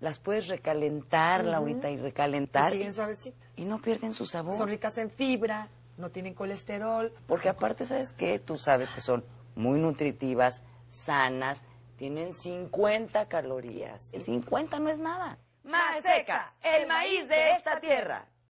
las puedes recalentar, la y recalentar. Y siguen Y no pierden su sabor. Son ricas en fibra, no tienen colesterol. Porque aparte, ¿sabes que Tú sabes que son muy nutritivas, sanas, tienen 50 calorías. El 50 no es nada. Más seca, el maíz de esta tierra.